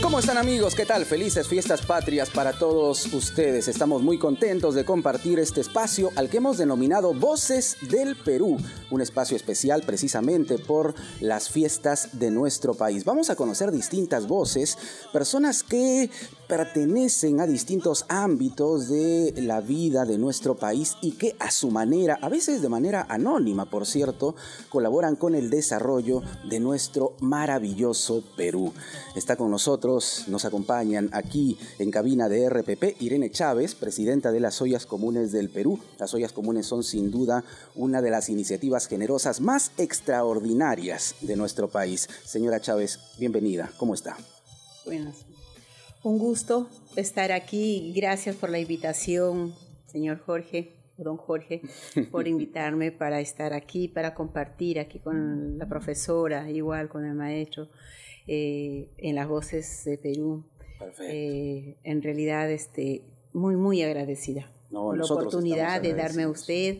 ¿Cómo están amigos? ¿Qué tal? Felices fiestas patrias para todos ustedes. Estamos muy contentos de compartir este espacio al que hemos denominado Voces del Perú, un espacio especial precisamente por las fiestas de nuestro país. Vamos a conocer distintas voces, personas que pertenecen a distintos ámbitos de la vida de nuestro país y que a su manera, a veces de manera anónima por cierto, colaboran con el desarrollo de nuestro maravilloso Perú. Está con nosotros, nos acompañan aquí en cabina de RPP Irene Chávez, presidenta de las Ollas Comunes del Perú. Las Ollas Comunes son sin duda una de las iniciativas generosas más extraordinarias de nuestro país. Señora Chávez, bienvenida. ¿Cómo está? Buenas, un gusto estar aquí. Gracias por la invitación, señor Jorge, don Jorge, por invitarme para estar aquí, para compartir aquí con la profesora, igual con el maestro, eh, en las voces de Perú. Eh, en realidad, este, muy, muy agradecida por la oportunidad de darme a usted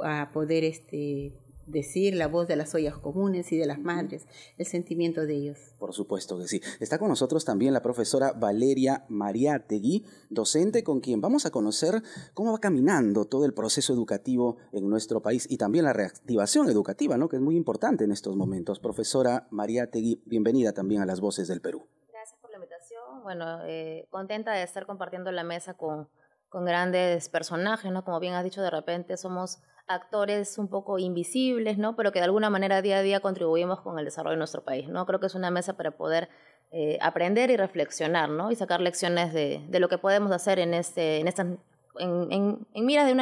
a, a poder este, decir la voz de las ollas comunes y de las madres, el sentimiento de ellos. Por supuesto que sí. Está con nosotros también la profesora Valeria María Mariategui, docente con quien vamos a conocer cómo va caminando todo el proceso educativo en nuestro país y también la reactivación educativa, ¿no? que es muy importante en estos momentos. Profesora María Tegui, bienvenida también a las voces del Perú. Gracias por la invitación. Bueno, eh, contenta de estar compartiendo la mesa con con grandes personajes, ¿no? Como bien has dicho, de repente somos actores un poco invisibles, ¿no? Pero que de alguna manera día a día contribuimos con el desarrollo de nuestro país, ¿no? Creo que es una mesa para poder eh, aprender y reflexionar, ¿no? Y sacar lecciones de, de, lo que podemos hacer en, este, en estas en, miras de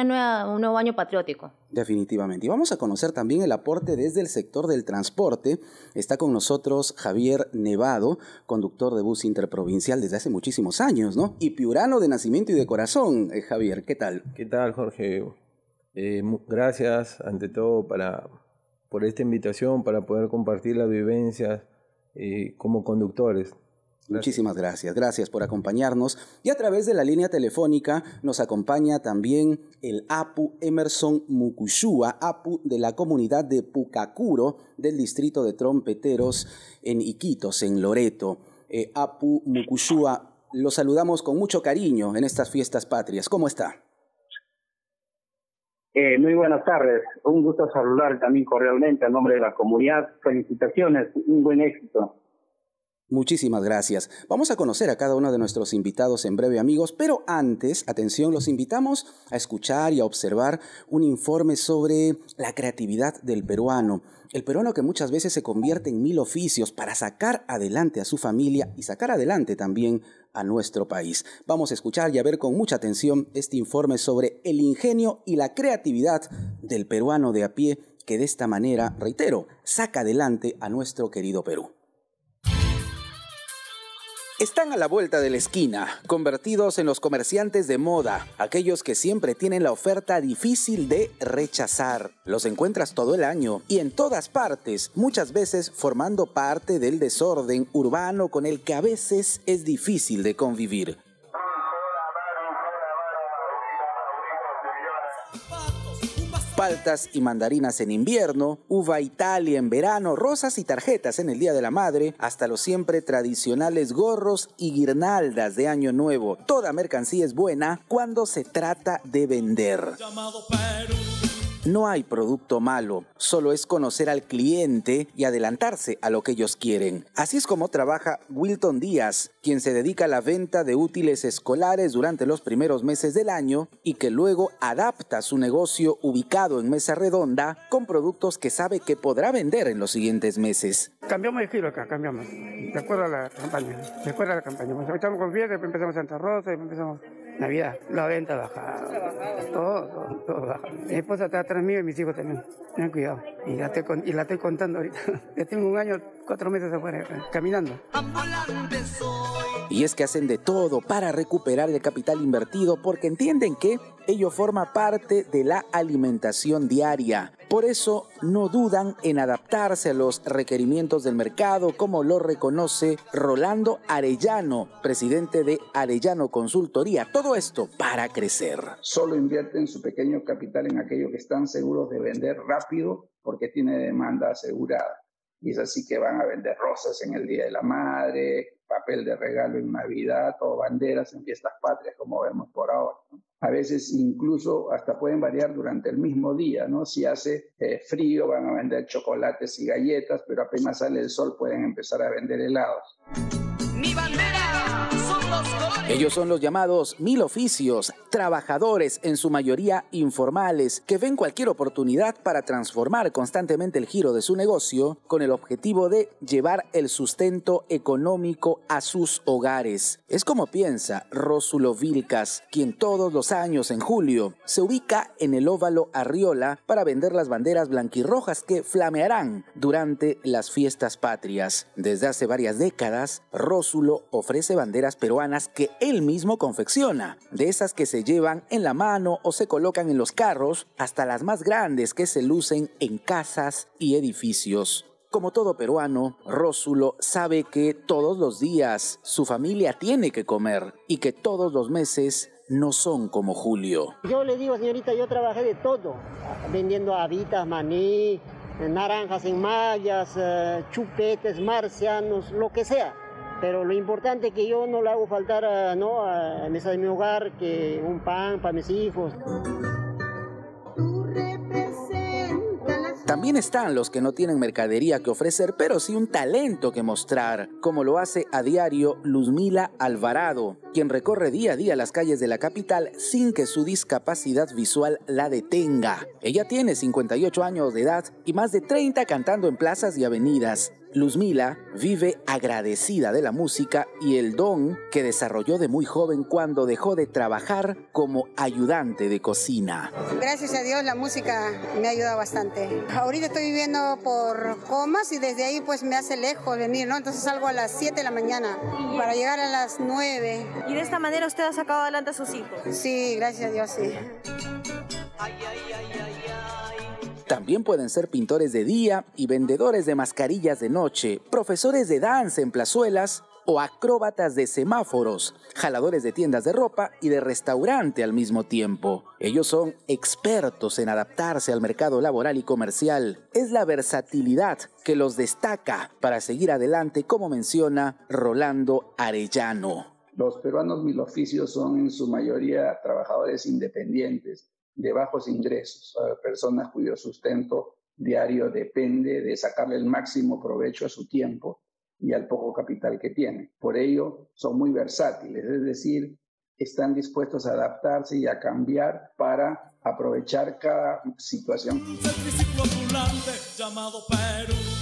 un nuevo año patriótico. Definitivamente. Y vamos a conocer también el aporte desde el sector del transporte. Está con nosotros Javier Nevado, conductor de bus interprovincial desde hace muchísimos años, ¿no? Y piurano de nacimiento y de corazón. Eh, Javier, ¿qué tal? ¿Qué tal, Jorge? Eh, gracias, ante todo, para, por esta invitación, para poder compartir las vivencias eh, como conductores. Muchísimas gracias, gracias por acompañarnos. Y a través de la línea telefónica nos acompaña también el APU Emerson Mukushua, APU de la comunidad de Pucacuro, del distrito de Trompeteros en Iquitos, en Loreto. Eh, APU Mukushua, lo saludamos con mucho cariño en estas fiestas patrias. ¿Cómo está? Eh, muy buenas tardes, un gusto saludar también cordialmente a nombre de la comunidad. Felicitaciones, un buen éxito. Muchísimas gracias. Vamos a conocer a cada uno de nuestros invitados en breve amigos, pero antes, atención, los invitamos a escuchar y a observar un informe sobre la creatividad del peruano. El peruano que muchas veces se convierte en mil oficios para sacar adelante a su familia y sacar adelante también a nuestro país. Vamos a escuchar y a ver con mucha atención este informe sobre el ingenio y la creatividad del peruano de a pie que de esta manera, reitero, saca adelante a nuestro querido Perú. Están a la vuelta de la esquina, convertidos en los comerciantes de moda, aquellos que siempre tienen la oferta difícil de rechazar. Los encuentras todo el año y en todas partes, muchas veces formando parte del desorden urbano con el que a veces es difícil de convivir. paltas y mandarinas en invierno, uva Italia en verano, rosas y tarjetas en el Día de la Madre, hasta los siempre tradicionales gorros y guirnaldas de Año Nuevo. Toda mercancía es buena cuando se trata de vender. No hay producto malo, solo es conocer al cliente y adelantarse a lo que ellos quieren. Así es como trabaja Wilton Díaz, quien se dedica a la venta de útiles escolares durante los primeros meses del año y que luego adapta su negocio ubicado en Mesa Redonda con productos que sabe que podrá vender en los siguientes meses. Cambiamos de giro acá, cambiamos. De acuerdo a la campaña, de acuerdo a la campaña. Empezamos con fiesta, empezamos Santa Rosa, empezamos Navidad, la venta baja. Todo, todo, todo baja. Mi esposa está atrás mío y mis hijos también. Ten cuidado. y la estoy contando ahorita. Ya tengo un año cuatro meses afuera, eh, caminando. Y es que hacen de todo para recuperar el capital invertido porque entienden que ello forma parte de la alimentación diaria. Por eso no dudan en adaptarse a los requerimientos del mercado, como lo reconoce Rolando Arellano, presidente de Arellano Consultoría. Todo esto para crecer. Solo invierten su pequeño capital en aquello que están seguros de vender rápido porque tiene demanda asegurada y es así que van a vender rosas en el Día de la Madre, papel de regalo en Navidad o banderas en fiestas patrias, como vemos por ahora. A veces incluso hasta pueden variar durante el mismo día, ¿no? Si hace eh, frío van a vender chocolates y galletas, pero apenas sale el sol pueden empezar a vender helados. Mi bandera ellos son los llamados mil oficios, trabajadores en su mayoría informales, que ven cualquier oportunidad para transformar constantemente el giro de su negocio con el objetivo de llevar el sustento económico a sus hogares. Es como piensa Rósulo Vilcas, quien todos los años en julio se ubica en el óvalo Arriola para vender las banderas blanquirrojas que flamearán durante las fiestas patrias. Desde hace varias décadas, Rósulo ofrece banderas peruanas que él mismo confecciona, de esas que se llevan en la mano o se colocan en los carros, hasta las más grandes que se lucen en casas y edificios. Como todo peruano, Rósulo sabe que todos los días su familia tiene que comer y que todos los meses no son como Julio. Yo le digo, señorita, yo trabajé de todo, vendiendo habitas, maní, eh, naranjas en mallas, eh, chupetes, marcianos, lo que sea pero lo importante es que yo no le hago faltar a, ¿no? a mesa de mi hogar que un pan para mis hijos. También están los que no tienen mercadería que ofrecer, pero sí un talento que mostrar, como lo hace a diario Luzmila Alvarado, quien recorre día a día las calles de la capital sin que su discapacidad visual la detenga. Ella tiene 58 años de edad y más de 30 cantando en plazas y avenidas. Luzmila vive agradecida de la música y el don que desarrolló de muy joven cuando dejó de trabajar como ayudante de cocina. Gracias a Dios la música me ayuda bastante. Ahorita estoy viviendo por comas y desde ahí pues me hace lejos venir, ¿no? Entonces salgo a las 7 de la mañana para llegar a las 9. ¿Y de esta manera usted ha sacado adelante a sus hijos? Sí, gracias a Dios, sí. También pueden ser pintores de día y vendedores de mascarillas de noche, profesores de danza en plazuelas o acróbatas de semáforos, jaladores de tiendas de ropa y de restaurante al mismo tiempo. Ellos son expertos en adaptarse al mercado laboral y comercial. Es la versatilidad que los destaca para seguir adelante, como menciona Rolando Arellano. Los peruanos mil oficios son en su mayoría trabajadores independientes de bajos ingresos, personas cuyo sustento diario depende de sacarle el máximo provecho a su tiempo y al poco capital que tiene. Por ello, son muy versátiles, es decir, están dispuestos a adaptarse y a cambiar para aprovechar cada situación.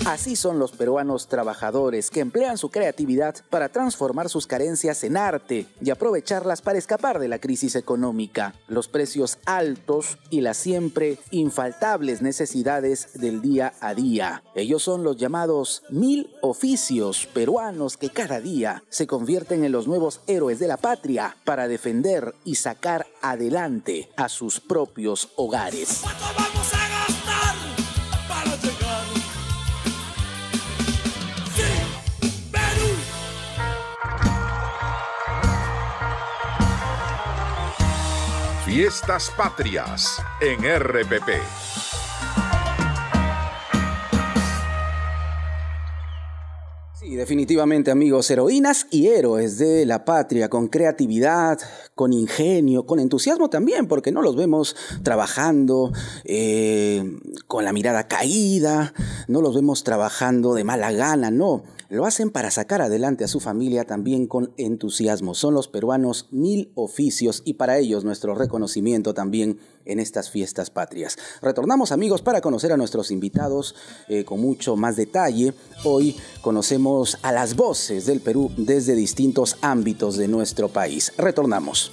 Así son los peruanos trabajadores que emplean su creatividad para transformar sus carencias en arte y aprovecharlas para escapar de la crisis económica, los precios altos y las siempre infaltables necesidades del día a día. Ellos son los llamados mil oficios peruanos que cada día se convierten en los nuevos héroes de la patria para defender y sacar adelante a sus propios hogares. Fiestas Patrias en RPP. Sí, definitivamente amigos, heroínas y héroes de la patria con creatividad, con ingenio, con entusiasmo también, porque no los vemos trabajando eh, con la mirada caída, no los vemos trabajando de mala gana, no lo hacen para sacar adelante a su familia también con entusiasmo. Son los peruanos mil oficios y para ellos nuestro reconocimiento también en estas fiestas patrias. Retornamos amigos para conocer a nuestros invitados eh, con mucho más detalle. Hoy conocemos a las voces del Perú desde distintos ámbitos de nuestro país. Retornamos.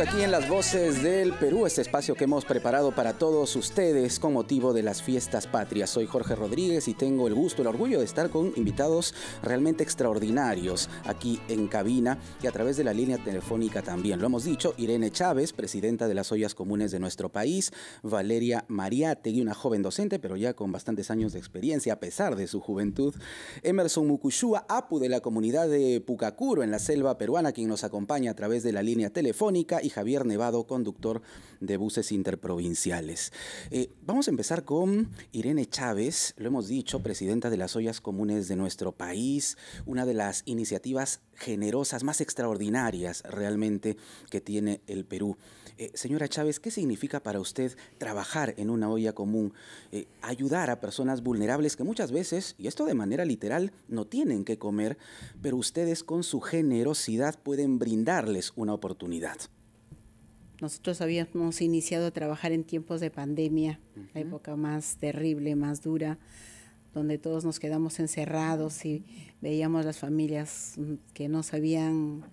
aquí en Las Voces del Perú, este espacio que hemos preparado para todos ustedes con motivo de las fiestas patrias. Soy Jorge Rodríguez y tengo el gusto, y el orgullo de estar con invitados realmente extraordinarios aquí en cabina y a través de la línea telefónica también. Lo hemos dicho, Irene Chávez, presidenta de las ollas comunes de nuestro país, Valeria Tegui, una joven docente, pero ya con bastantes años de experiencia a pesar de su juventud, Emerson Mukushua APU de la comunidad de Pucacuro en la selva peruana, quien nos acompaña a través de la línea telefónica Javier Nevado, conductor de buses interprovinciales. Eh, vamos a empezar con Irene Chávez, lo hemos dicho, presidenta de las ollas comunes de nuestro país, una de las iniciativas generosas, más extraordinarias realmente que tiene el Perú. Eh, señora Chávez, ¿qué significa para usted trabajar en una olla común, eh, ayudar a personas vulnerables que muchas veces, y esto de manera literal, no tienen que comer, pero ustedes con su generosidad pueden brindarles una oportunidad? Nosotros habíamos iniciado a trabajar en tiempos de pandemia, la época más terrible, más dura, donde todos nos quedamos encerrados y veíamos las familias mm, que no sabían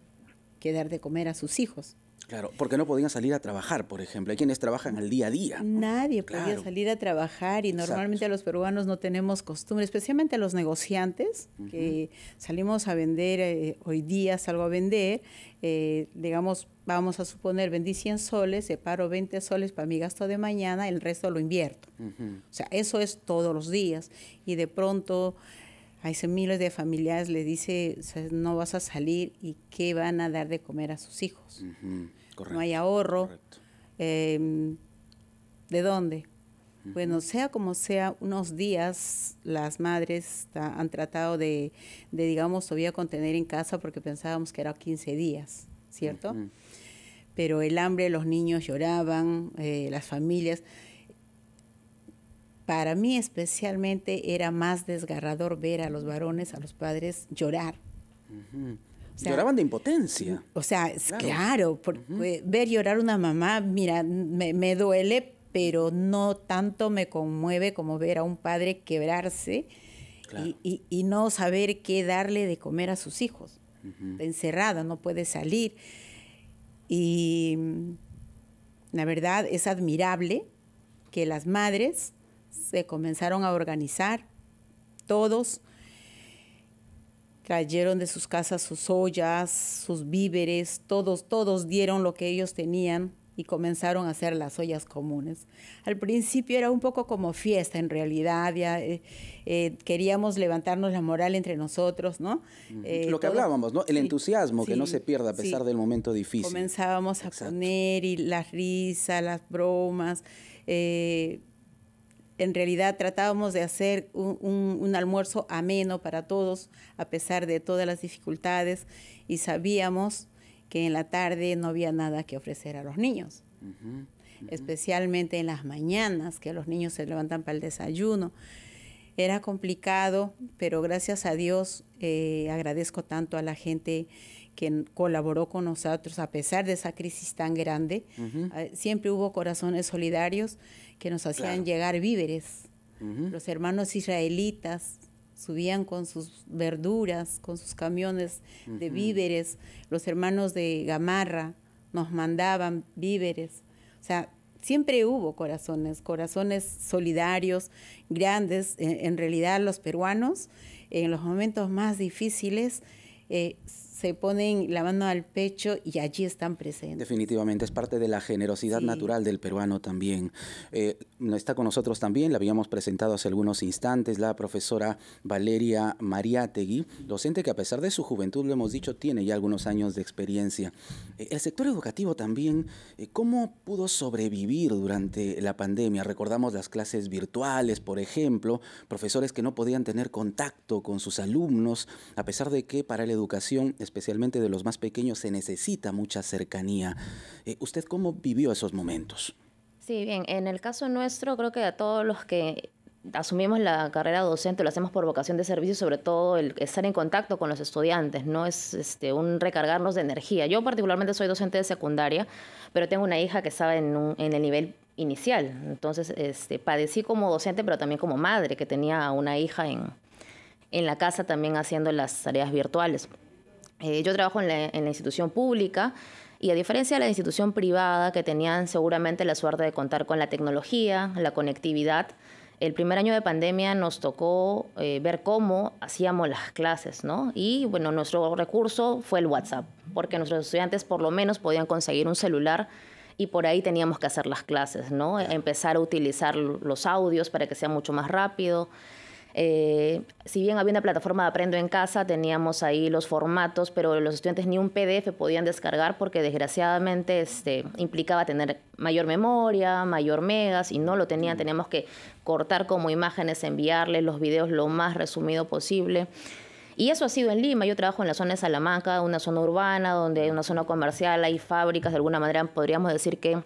qué dar de comer a sus hijos. Claro, porque no podían salir a trabajar, por ejemplo. Hay quienes trabajan al día a día. Nadie podía salir a trabajar y normalmente los peruanos no tenemos costumbre, especialmente los negociantes, que salimos a vender, eh, hoy día salgo a vender, eh, digamos, vamos a suponer, vendí 100 soles, separo 20 soles para mi gasto de mañana, el resto lo invierto. O sea, eso es todos los días. Y de pronto hay miles de familias le dice, no vas a salir y qué van a dar de comer a sus hijos. no hay ahorro. Em, ¿De dónde? Bueno, sea como sea, unos días las madres han tratado de, digamos, todavía contener en casa porque pensábamos que era 15 días, ¿cierto? Pero el hambre, los niños lloraban, eh, las familias para mí especialmente era más desgarrador ver a los varones, a los padres llorar. Lloraban de impotencia. O sea, claro, claro ver llorar una mamá, mira, me, duele, pero no tanto me conmueve como ver a un padre quebrarse y, no saber qué darle de comer a sus hijos. Encerrada, no puede salir. Y mm, la verdad es admirable que las madres se comenzaron a organizar, todos trajeron de sus casas sus ollas, sus víveres, todos, todos dieron lo que ellos tenían y comenzaron a hacer las ollas comunes. Al principio era un poco como fiesta, en realidad, ya eh, eh, queríamos levantarnos la moral entre nosotros, ¿no? Eh, lo que hablábamos, ¿no? El entusiasmo, que no se pierda a pesar del momento difícil. Comenzábamos a poner y las risa las bromas, en realidad tratábamos de hacer un, un, almuerzo ameno para todos, a pesar de todas las dificultades, y sabíamos que en la tarde no había nada que ofrecer a los niños. especialmente en las mañanas, que los niños se levantan para el desayuno. Era complicado, pero gracias a Dios eh, agradezco tanto a la gente que colaboró con nosotros a pesar de esa crisis tan grande. Ah, siempre hubo corazones solidarios que nos hacían llegar víveres. Los hermanos israelitas subían con sus verduras, con sus camiones de víveres. Los hermanos de Gamarra nos mandaban víveres. O sea, siempre hubo corazones, corazones solidarios, grandes. En, realidad los peruanos, en los momentos más difíciles, eh, se ponen la mano al pecho y allí están presentes. Definitivamente, es parte de la generosidad natural del peruano también. Eh, Mm, está con nosotros también, la habíamos presentado hace algunos instantes, la profesora Valeria Mariategui, docente que a pesar de su juventud, lo hemos dicho, tiene ya algunos años de experiencia. Eh, el sector educativo también, eh, ¿cómo pudo sobrevivir durante la pandemia? Recordamos las clases virtuales, por ejemplo, profesores que no podían tener contacto con sus alumnos, a pesar de que para la educación, especialmente de los más pequeños, se necesita mucha cercanía. Eh, ¿Usted cómo vivió esos momentos? Sí, bien. En el caso nuestro, creo que a todos los que asumimos la carrera docente, lo hacemos por vocación de servicio, sobre todo el estar en contacto con los estudiantes, no es este, un recargarnos de energía. Yo particularmente soy docente de secundaria, pero tengo una hija que estaba en, en el nivel inicial, entonces este, padecí como docente, pero también como madre, que tenía una hija en, en la casa también haciendo las tareas virtuales. Eh, yo trabajo en la, en la institución pública, y a diferencia de la institución privada, que tenían seguramente la suerte de contar con la tecnología, la conectividad, el primer año de pandemia nos tocó eh, ver cómo hacíamos las clases, ¿no? Y bueno, nuestro recurso fue el WhatsApp, porque nuestros estudiantes por lo menos podían conseguir un celular y por ahí teníamos que hacer las clases, ¿no? Empezar a utilizar los audios para que sea mucho más rápido. Eh, si bien había una plataforma de Aprendo en Casa, teníamos ahí los formatos, pero los estudiantes ni un PDF podían descargar porque desgraciadamente este, implicaba tener mayor memoria, mayor megas, y no lo tenían. Mm. Teníamos que cortar como imágenes, enviarles los videos lo más resumido posible. Y eso ha sido en Lima. Yo trabajo en la zona de Salamanca, una zona urbana, donde hay mm. una zona comercial, hay fábricas, de alguna manera podríamos decir que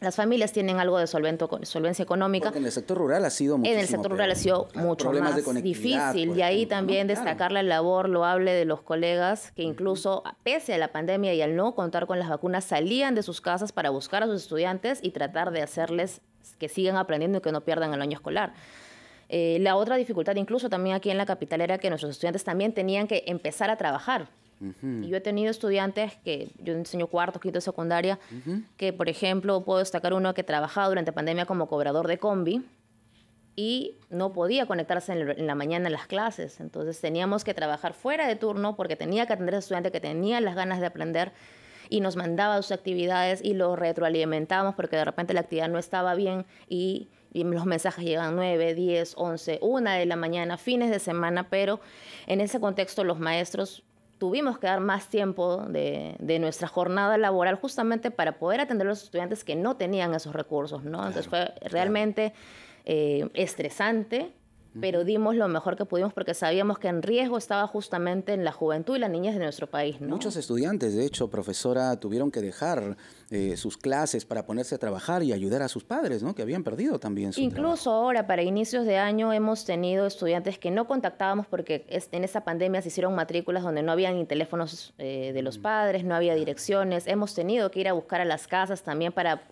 las familias tienen algo de solvencia económica. en el sector rural ha sido mucho En el sector rural ha sido mucho más difícil. Y ahí también destacar la labor loable de los colegas que incluso, a pese a la pandemia y al no contar con las vacunas, salían de sus casas para buscar a sus estudiantes y tratar de hacerles que sigan aprendiendo y que no pierdan el año escolar. Eh, la otra dificultad, incluso también aquí en la capital, era que nuestros estudiantes también tenían que empezar a trabajar y yo he tenido estudiantes que, yo enseño cuarto, quinto, secundaria, que por ejemplo puedo destacar uno que trabajaba durante pandemia como cobrador de combi y no podía conectarse en, la mañana en las clases. Entonces teníamos que trabajar fuera de turno porque tenía que atender a estudiantes que tenían las ganas de aprender y nos mandaba sus actividades y los retroalimentábamos porque de repente la actividad no estaba bien y, los mensajes llegan 9, 10, 11, 1 de la mañana, fines de semana, pero en ese contexto los maestros tuvimos que dar más tiempo de, de, nuestra jornada laboral justamente para poder atender a los estudiantes que no tenían esos recursos, ¿no? Entonces fue realmente eh, estresante, pero dimos lo mejor que pudimos porque sabíamos que en riesgo estaba justamente en la juventud y las niñas de nuestro país. Muchos estudiantes, de hecho, profesora, tuvieron que dejar eh, sus clases para ponerse a trabajar y ayudar a sus padres, ¿no? que habían perdido también su Incluso ahora, para inicios de año, hemos tenido estudiantes que no contactábamos porque en esa pandemia se hicieron matrículas donde no había ni teléfonos eh, de los mm. padres, no había direcciones. Hemos tenido que ir a buscar a las casas también para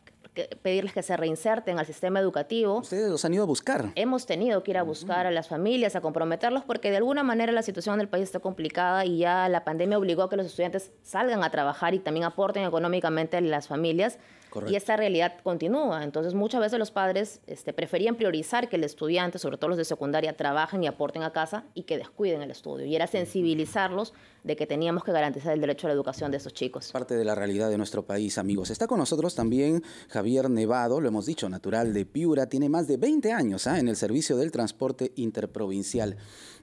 pedirles que se reinserten al sistema educativo. Ustedes los han ido a buscar. Hemos tenido que ir a buscar a las familias, a comprometerlos, porque de alguna manera la situación del país está complicada y ya la pandemia obligó a que los estudiantes salgan a trabajar y también aporten económicamente a las familias y esta realidad continúa. Entonces, muchas veces los padres este, preferían priorizar que el estudiante, sobre todo los de secundaria, trabajen y aporten a casa y que descuiden el estudio. Y era sensibilizarlos de que teníamos que garantizar el derecho a la educación de esos chicos. Parte de la realidad de nuestro país, amigos. Está con nosotros también Javier Nevado, lo hemos dicho, natural de Piura, tiene más de 20 años ¿ah? en el servicio del transporte interprovincial.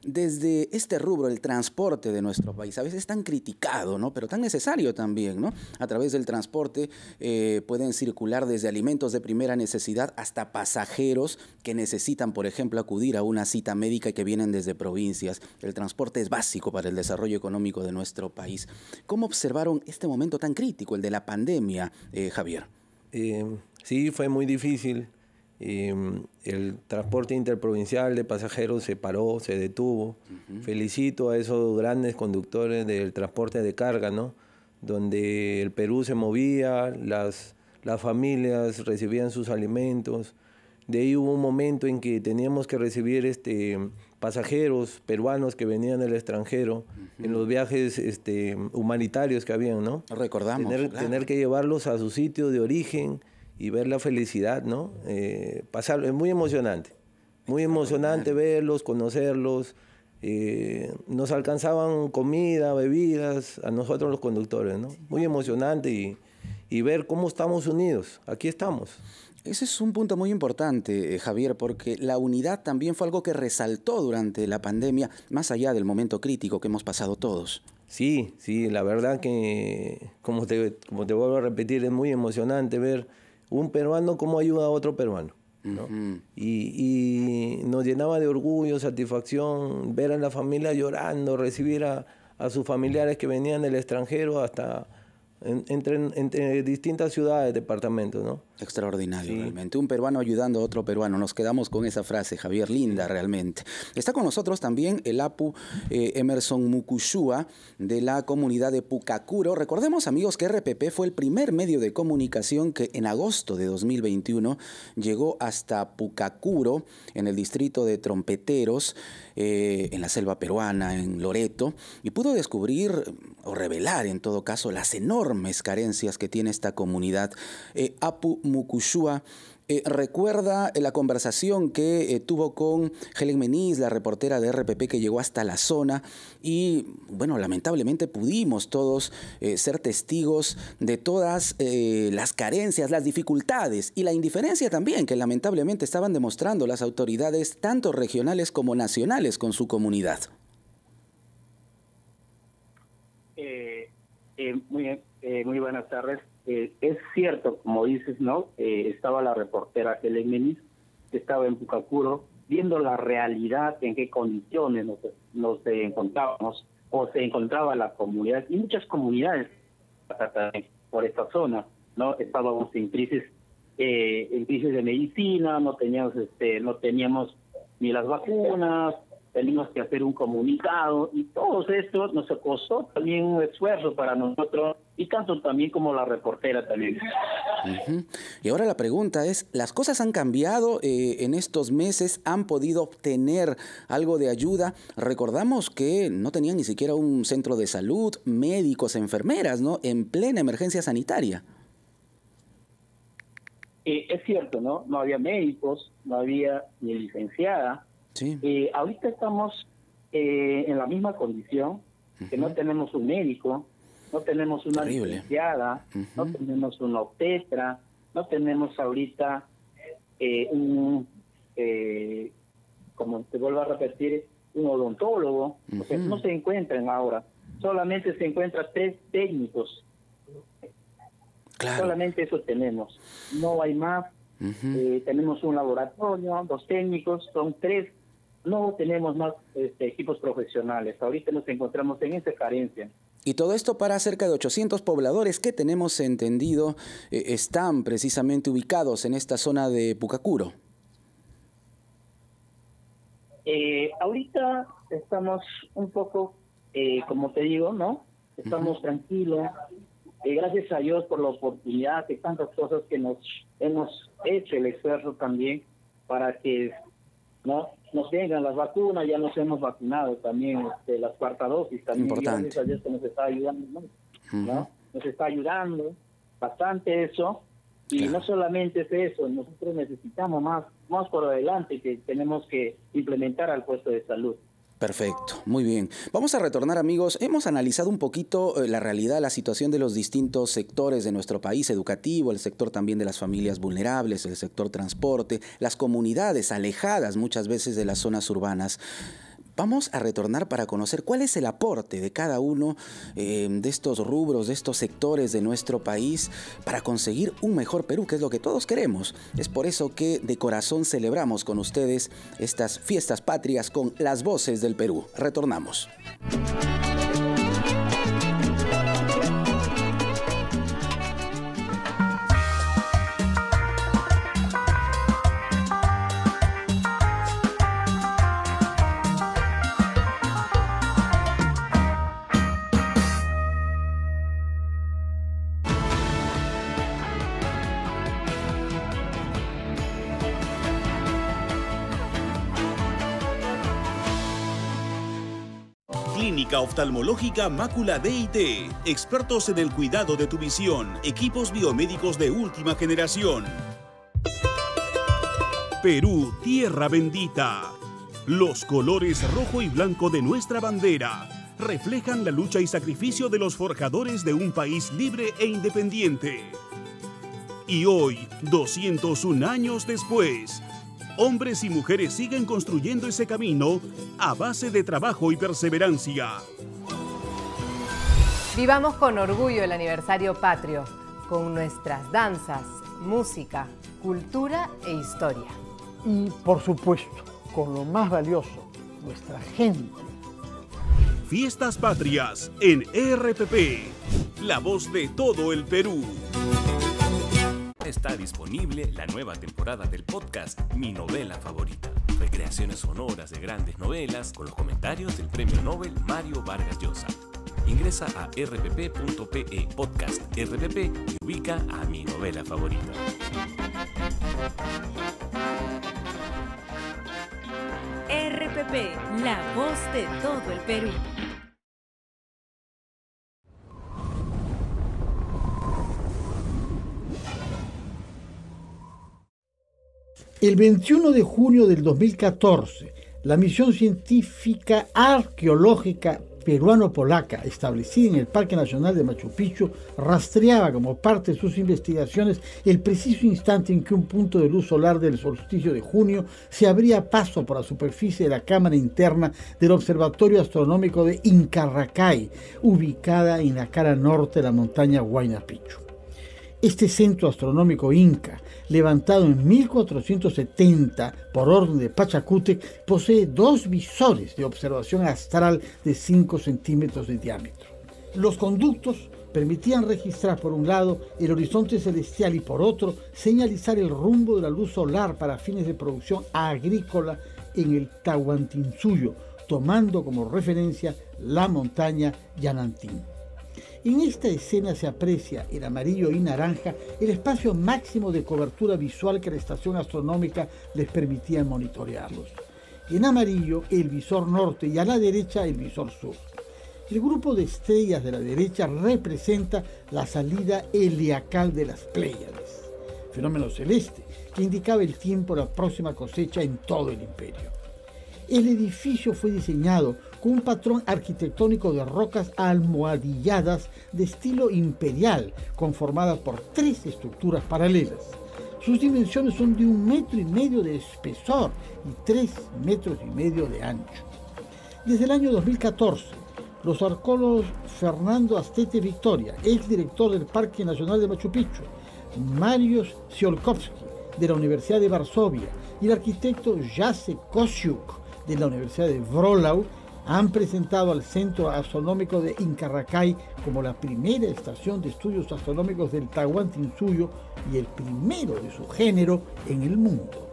Desde este rubro, el transporte de nuestro país, a veces tan criticado, ¿no? Pero tan necesario también, ¿no? A través del transporte eh, pueden circular desde alimentos de primera necesidad hasta pasajeros que necesitan, por ejemplo, acudir a una cita médica y que vienen desde provincias. El transporte es básico para el desarrollo económico de nuestro país. ¿Cómo observaron este momento tan crítico, el de la pandemia, eh, Javier? Eh, sí, fue muy difícil. Em, el transporte interprovincial de pasajeros se paró, se detuvo. Felicito a esos grandes conductores del transporte de carga, ¿no? Donde el Perú se movía, las las familias recibían sus alimentos. De ahí hubo un momento en que teníamos que recibir este, pasajeros peruanos que venían del extranjero en los viajes este, humanitarios que habían, ¿no? Recordamos. Tener, que llevarlos a su sitio de origen y ver la felicidad, ¿no? Eh, pasar, es muy emocionante. Muy emocionante verlos, conocerlos. Eh, nos alcanzaban comida, bebidas, a nosotros los conductores, ¿no? Muy emocionante y y ver cómo estamos unidos. Aquí estamos. Ese es un punto muy importante, eh, Javier, porque la unidad también fue algo que resaltó durante la pandemia, más allá del momento crítico que hemos pasado todos. Sí, sí, la verdad que, como te, vuelvo a repetir, es muy emocionante ver un peruano cómo ayuda a otro peruano. y, nos llenaba de orgullo, satisfacción, ver a la familia llorando, recibir a sus familiares que venían del extranjero hasta, entre, entre distintas ciudades, departamentos, ¿no? Extraordinario, realmente. Un peruano ayudando a otro peruano. Nos quedamos con esa frase, Javier, linda realmente. Está con nosotros también el APU eh, Emerson Mukushua de la comunidad de Pucacuro. Recordemos, amigos, que RPP fue el primer medio de comunicación que en agosto de 2021 llegó hasta Pucacuro, en el distrito de Trompeteros, eh, en la selva peruana, en Loreto, y pudo descubrir o revelar, en todo caso, las enormes carencias que tiene esta comunidad. Eh, APU Mukushua, eh, recuerda eh, la conversación que eh, tuvo con Helen Meniz, la reportera de RPP que llegó hasta la zona y, bueno, lamentablemente pudimos todos ser testigos de todas las carencias, las dificultades y la indiferencia también que lamentablemente estaban demostrando las autoridades, tanto regionales como nacionales, con su comunidad. muy bien, muy buenas tardes. Eh, es cierto, como dices, ¿no? Eh, estaba la reportera Helen que estaba en Pucacuro, viendo la realidad, en qué condiciones nos, encontrábamos o se encontraba la comunidad y muchas comunidades por esta zona, ¿no? Estábamos en crisis, eh, crisis de medicina, no teníamos, este, no teníamos ni las vacunas, teníamos que hacer un comunicado y todo esto nos costó también un esfuerzo para nosotros y tanto también como la reportera también. Y ahora la pregunta es, ¿las cosas han cambiado eh, en estos meses? ¿Han podido obtener algo de ayuda? Recordamos que no tenían ni siquiera un centro de salud, médicos, enfermeras, ¿no? En plena emergencia sanitaria. Eh, es cierto, ¿no? No había médicos, no había ni licenciada. Sí. Eh, ahorita estamos en la misma condición, que no tenemos un médico, no tenemos una licenciada, no tenemos una obstetra, no tenemos ahorita eh, un, eh, como te vuelvo a repetir, un odontólogo, no se encuentran ahora, solamente se encuentran tres técnicos. Solamente eso tenemos, no hay más. Eh, tenemos un laboratorio, dos técnicos, son tres. No tenemos más este, equipos profesionales. Ahorita nos encontramos en esa carencia. Y todo esto para cerca de 800 pobladores que tenemos entendido eh, están precisamente ubicados en esta zona de Pucacuro. Eh, ahorita estamos un poco, eh, como te digo, ¿no? Estamos tranquilos. gracias a Dios por la oportunidad, y tantas cosas que nos hemos hecho el esfuerzo también para que, ¿no? nos vengan las vacunas, ya nos hemos vacunado también, este, las cuarta dosis también. Importante. nos está ayudando, ¿no? Nos está ayudando bastante eso. Y no solamente es eso, nosotros necesitamos más, más por adelante que tenemos que implementar al puesto de salud. Perfecto, muy bien. Vamos a retornar amigos. Hemos analizado un poquito eh, la realidad, la situación de los distintos sectores de nuestro país, educativo, el sector también de las familias vulnerables, el sector transporte, las comunidades alejadas muchas veces de las zonas urbanas. Vamos a retornar para conocer cuál es el aporte de cada uno eh, de estos rubros, de estos sectores de nuestro país para conseguir un mejor Perú, que es lo que todos queremos. Es por eso que de corazón celebramos con ustedes estas fiestas patrias con las voces del Perú. Retornamos. Oftalmológica Mácula DIT. Expertos en el cuidado de tu visión. Equipos biomédicos de última generación. Perú, tierra bendita. Los colores rojo y blanco de nuestra bandera reflejan la lucha y sacrificio de los forjadores de un país libre e independiente. Y hoy, 201 años después, hombres y mujeres siguen construyendo ese camino a base de trabajo y perseverancia. Vivamos con orgullo el aniversario patrio, con nuestras danzas, música, cultura e historia. Y por supuesto, con lo más valioso, nuestra gente. Fiestas Patrias en RPP, la voz de todo el Perú está disponible la nueva temporada del podcast Mi novela favorita. Recreaciones sonoras de grandes novelas con los comentarios del premio Nobel Mario Vargas Llosa. Ingresa a rpp.pe podcast rpp y ubica a mi novela favorita. RPP, la voz de todo el Perú. El 21 de junio del 2014, la misión científica arqueológica peruano-polaca establecida en el Parque Nacional de Machu Picchu rastreaba como parte de sus investigaciones el preciso instante en que un punto de luz solar del solsticio de junio se abría paso por la superficie de la cámara interna del Observatorio Astronómico de Incarracay, ubicada en la cara norte de la montaña Huayna Picchu. Este centro astronómico inca, levantado en 1470 por orden de Pachacútec, posee dos visores de observación astral de 5 centímetros de diámetro. Los conductos permitían registrar por un lado el horizonte celestial y por otro señalizar el rumbo de la luz solar para fines de producción agrícola en el Tahuantinsuyo, tomando como referencia la montaña Yanantin. En esta escena se aprecia en amarillo y naranja el espacio máximo de cobertura visual que la estación astronómica les permitía monitorearlos. En amarillo el visor norte y a la derecha el visor sur. El grupo de estrellas de la derecha representa la salida heliacal de las Pléyades, fenómeno celeste que indicaba el tiempo de la próxima cosecha en todo el imperio. El edificio fue diseñado con un patrón arquitectónico de rocas almohadilladas de estilo imperial, conformada por tres estructuras paralelas. Sus dimensiones son de un metro y medio de espesor y tres metros y medio de ancho. Desde el año 2014, los arcólogos Fernando Astete Victoria, exdirector del Parque Nacional de Machu Picchu, Mariusz Tsiolkovsky, de la Universidad de Varsovia, y el arquitecto Jacek Kosiuk, de la Universidad de Wrocław, han presentado al Centro Astronómico de Incarracay como la primera estación de estudios astronómicos del Tahuantinsuyo y el primero de su género en el mundo.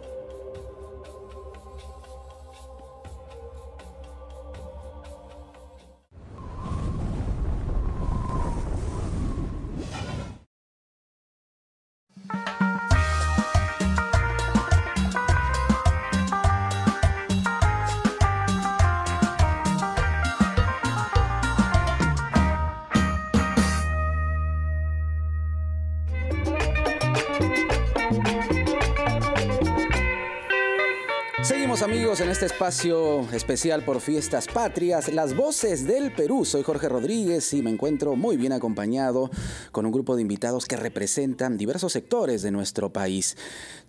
en este espacio especial por Fiestas Patrias, las voces del Perú. Soy Jorge Rodríguez y me encuentro muy bien acompañado con un grupo de invitados que representan diversos sectores de nuestro país.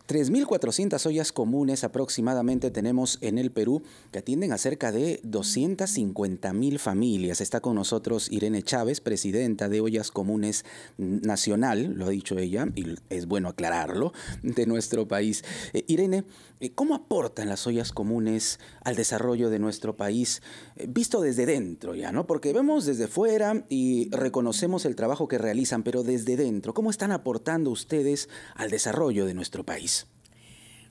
3.400 ollas comunes aproximadamente tenemos en el Perú que atienden a cerca de 250.000 familias. Está con nosotros Irene Chávez, presidenta de Ollas Comunes Nacional, lo ha dicho ella, y es bueno aclararlo, de nuestro país. Eh, Irene, eh, ¿cómo aportan las ollas comunes? al desarrollo de nuestro país, eh, visto desde dentro ya, ¿no? Porque vemos desde fuera y reconocemos el trabajo que realizan, pero desde dentro, ¿cómo están aportando ustedes al desarrollo de nuestro país?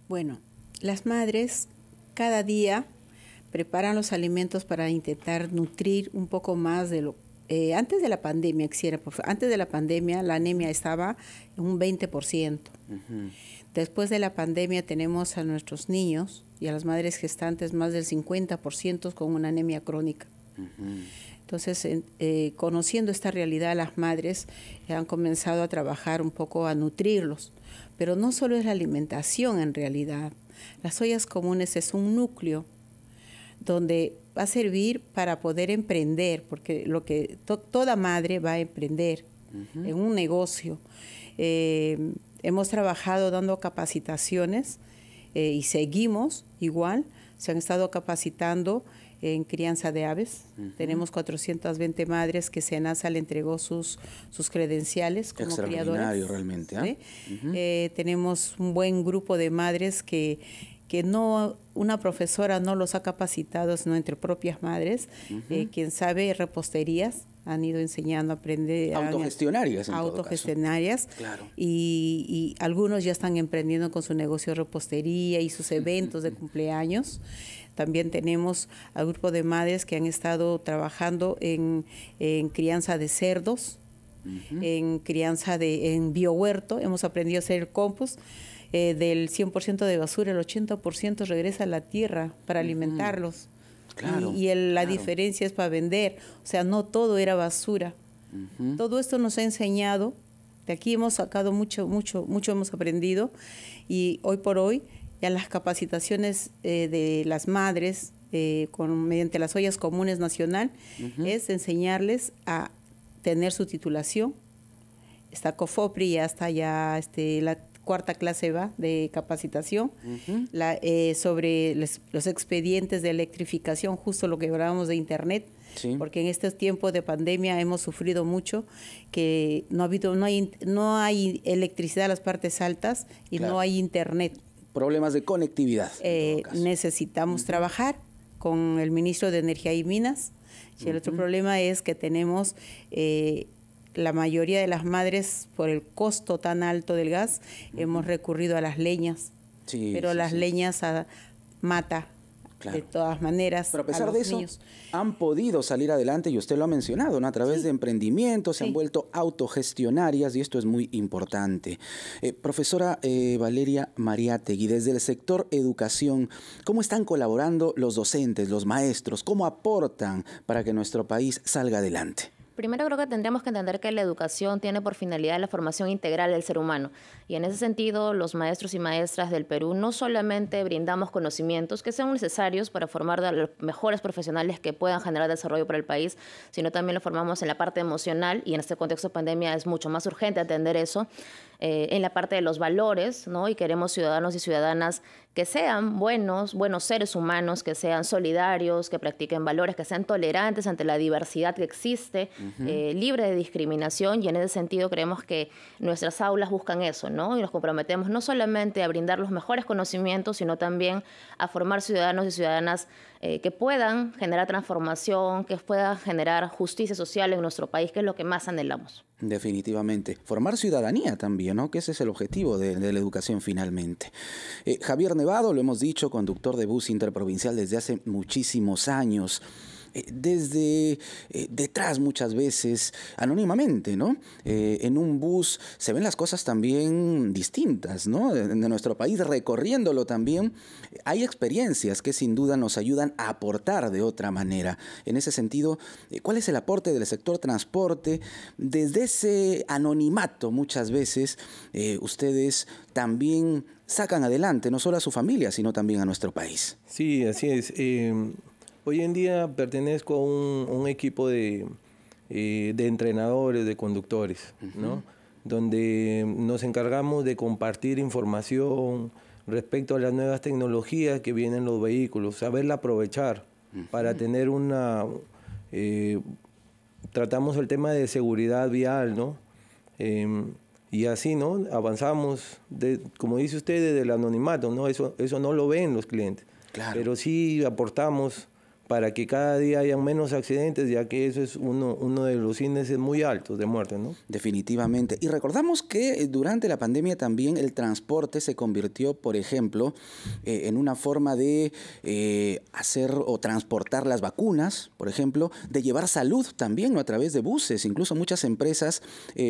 Bueno, las madres cada día preparan los alimentos para intentar nutrir un poco más de lo eh, antes de la pandemia, antes de la pandemia la anemia estaba un 20%. Después de la pandemia tenemos a nuestros niños y a las madres gestantes más del 50% con una anemia crónica. Entonces, eh, conociendo esta realidad, las madres han comenzado a trabajar un poco a nutrirlos, pero no solo es la alimentación en realidad. Las ollas comunes es un núcleo donde va a servir para poder emprender, porque lo que toda madre va a emprender en un negocio. Eh, Hemos trabajado dando capacitaciones eh, y seguimos igual. Se han estado capacitando en crianza de aves. Tenemos 420 madres que Senasa le entregó sus, sus credenciales como Extraordinario, realmente. ¿ah? Eh, tenemos un buen grupo de madres que que no una profesora no los ha capacitado, sino entre propias madres, eh, quien sabe reposterías, han ido enseñando a aprender. Autogestionarias. autogestionarias. Claro. Y, algunos ya están emprendiendo con su negocio de repostería y sus eventos de cumpleaños. También tenemos al grupo de madres que han estado trabajando en, crianza de cerdos, en crianza de en biohuerto. Hemos aprendido a hacer el compost. Eh, del 100% de basura, el 80% regresa a la tierra para alimentarlos. y, la diferencia es para vender. O sea, no todo era basura. Todo esto nos ha enseñado, de aquí hemos sacado mucho, mucho, mucho hemos aprendido y hoy por hoy ya las capacitaciones eh, de las madres eh, con, mediante las ollas comunes nacional es enseñarles a tener su titulación. Está COFOPRI, ya está ya este, la cuarta clase va de capacitación la, eh, sobre los, expedientes de electrificación, justo lo que hablábamos de Internet, porque en estos tiempos de pandemia hemos sufrido mucho que no ha habido, no hay, no hay electricidad en las partes altas y no hay Internet. Problemas de conectividad. Eh, necesitamos trabajar con el ministro de Energía y Minas. Y el otro problema es que tenemos eh, la mayoría de las madres, por el costo tan alto del gas, hemos recurrido a las leñas. pero las leñas ah, mata de todas maneras. Pero a pesar de eso, han podido salir adelante y usted lo ha mencionado, A través de emprendimientos, se han vuelto autogestionarias y esto es muy importante. Eh, profesora eh, Valeria Mariategui, desde el sector educación, ¿cómo están colaborando los docentes, los maestros? ¿Cómo aportan para que nuestro país salga adelante? Primero creo que tendríamos que entender que la educación tiene por finalidad la formación integral del ser humano. Y en ese sentido, los maestros y maestras del Perú no solamente brindamos conocimientos que sean necesarios para formar a los mejores profesionales que puedan generar desarrollo para el país, sino también lo formamos en la parte emocional y en este contexto de pandemia es mucho más urgente atender eso. Eh, en la parte de los valores, ¿no? Y queremos ciudadanos y ciudadanas que sean buenos, buenos seres humanos, que sean solidarios, que practiquen valores, que sean tolerantes ante la diversidad que existe, eh, libre de discriminación y en ese sentido creemos que nuestras aulas buscan eso, ¿no? Y nos comprometemos no solamente a brindar los mejores conocimientos, sino también a formar ciudadanos y ciudadanas eh, que puedan generar transformación, que puedan generar justicia social en nuestro país, que es lo que más anhelamos. Definitivamente. Formar ciudadanía también, ¿no? Que ese es el objetivo de, la educación finalmente. Eh, Javier Nevado, lo hemos dicho, conductor de bus interprovincial desde hace muchísimos años. Eh, desde eh, detrás muchas veces, anónimamente, ¿no? Eh, en un bus se ven las cosas también distintas, ¿no? De, nuestro país, recorriéndolo también, hay experiencias que sin duda nos ayudan a aportar de otra manera. En ese sentido, ¿cuál es el aporte del sector transporte? Desde ese anonimato muchas veces, ustedes también sacan adelante no solo a su familia, sino también a nuestro país. Sí, así es. Eh, Hoy en día pertenezco a un, equipo eh, de, entrenadores, de conductores, donde nos encargamos de compartir información respecto a las nuevas tecnologías que vienen los vehículos, saberla aprovechar para tener una... Eh, tratamos el tema de seguridad vial, ¿no? Em, y así, ¿no? Avanzamos, de, como dice usted, desde anonimato, ¿no? Eso, eso no lo ven los clientes. Claro. Pero sí aportamos para que cada día haya menos accidentes, ya que eso es uno, uno de los índices muy altos de muerte, ¿no? Definitivamente. Y recordamos que eh, durante la pandemia también el transporte se convirtió, por ejemplo, eh, en una forma de eh, hacer o transportar las vacunas, por ejemplo, de llevar salud también ¿no? a través de buses. Incluso muchas empresas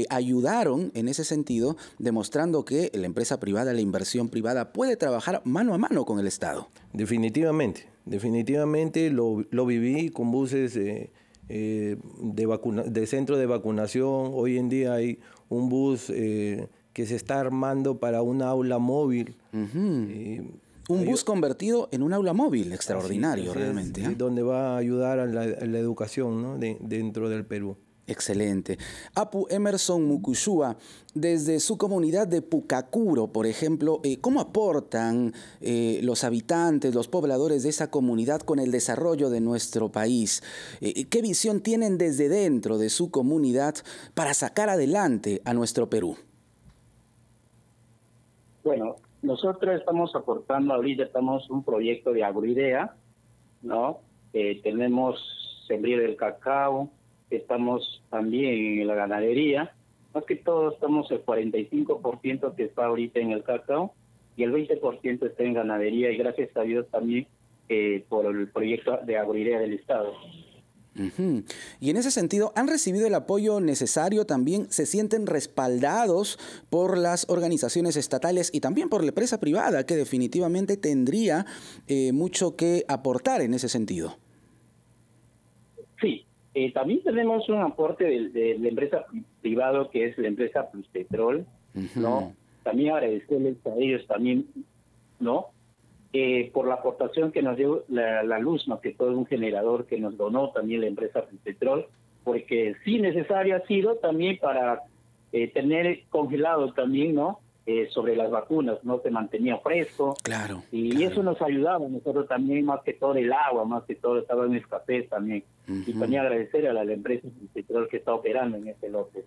ayudaron en ese sentido, demostrando que la empresa privada, la inversión privada, puede trabajar mano a mano con el Estado. Definitivamente definitivamente lo, lo viví con buses eh, eh, de, de centro de vacunación. Hoy en día hay un bus eh, que se está armando para un aula móvil. un bus convertido en un aula móvil, extraordinario realmente. donde va a ayudar a la, educación dentro del Perú. Excelente. Apu Emerson Mukushua, desde su comunidad de Pucacuro, por ejemplo, eh, ¿cómo aportan eh, los habitantes, los pobladores de esa comunidad con el desarrollo de nuestro país? Eh, ¿Qué visión tienen desde dentro de su comunidad para sacar adelante a nuestro Perú? Bueno, nosotros estamos aportando ahorita, estamos un proyecto de agroidea, ¿no? tenemos sembrío del cacao, estamos también en la ganadería, más que todo estamos el 45% que está ahorita en el cacao y el 20% está en ganadería y gracias a Dios también eh, por el proyecto de agroidea del Estado. Y en ese sentido, ¿han recibido el apoyo necesario también? ¿Se sienten respaldados por las organizaciones estatales y también por la empresa privada, que definitivamente tendría eh, mucho que aportar en ese sentido? Sí, eh, también tenemos un aporte de, la empresa privada, que es la empresa Plus Petrol, ¿no? También agradecerles a ellos también, ¿no? Eh, por la aportación que nos dio la, luz, ¿no? Que todo un generador que nos donó también la empresa Plus Petrol, porque sí necesario ha sido también para eh, tener congelado también, ¿no? Eh, sobre las vacunas, ¿no? Se mantenía fresco. Claro. Y eso nos ayudaba, nosotros también, más que todo el agua, más que todo estaba en escasez también. y tenía Y agradecer a la, empresa que está operando en este lote.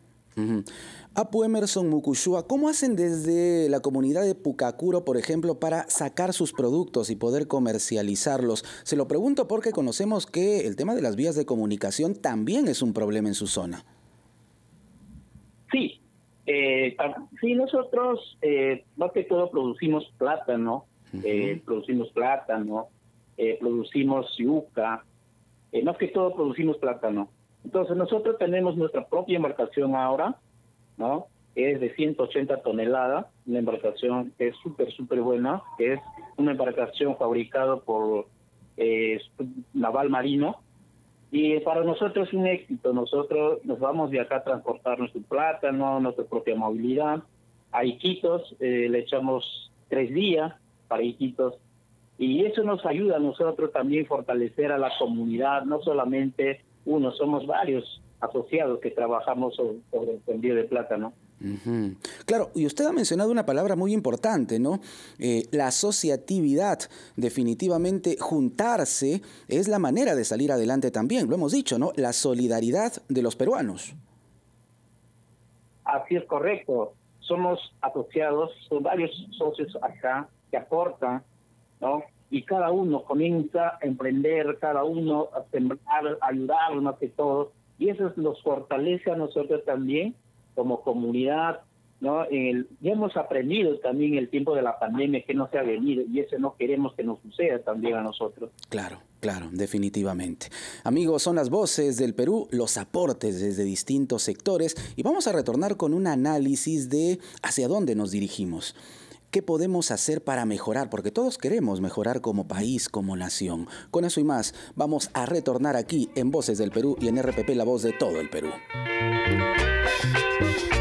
Apu Emerson Mucushua, ¿cómo hacen desde la comunidad de Pucacuro, por ejemplo, para sacar sus productos y poder comercializarlos? Se lo pregunto porque conocemos que el tema de las vías de comunicación también es un problema en su zona. Sí, eh, sí, nosotros eh, más que todo producimos plátano, eh, producimos plátano, eh, producimos yuca, eh, más que todo producimos plátano. Entonces nosotros tenemos nuestra propia embarcación ahora, ¿no? Es de 180 toneladas, una embarcación que es súper, súper buena, que es una embarcación fabricada por Naval Marino, y para nosotros es un éxito, nosotros nos vamos de acá a transportar nuestro plátano, nuestra propia movilidad. A Iquitos eh, le echamos tres días para Iquitos y eso nos ayuda a nosotros también fortalecer a la comunidad, no solamente uno, somos varios asociados que trabajamos sobre, el envío de plátano. Claro, y usted ha mencionado una palabra muy importante, ¿no? Eh, la asociatividad, definitivamente juntarse es la manera de salir adelante también, lo hemos dicho, ¿no? La solidaridad de los peruanos. Así es correcto. Somos asociados, son varios socios acá que aportan, ¿no? Y cada uno comienza a emprender, cada uno a sembrar, a ayudar más que todo. Y eso nos fortalece a nosotros también como comunidad, ¿no? hemos aprendido también el tiempo de la pandemia que no se ha venido y eso no queremos que nos suceda también a nosotros. Claro, claro, definitivamente. Amigos, son las voces del Perú, los aportes desde distintos sectores y vamos a retornar con un análisis de hacia dónde nos dirigimos. ¿Qué podemos hacer para mejorar? Porque todos queremos mejorar como país, como nación. Con eso y más, vamos a retornar aquí en Voces del Perú y en RPP La Voz de todo el Perú. Música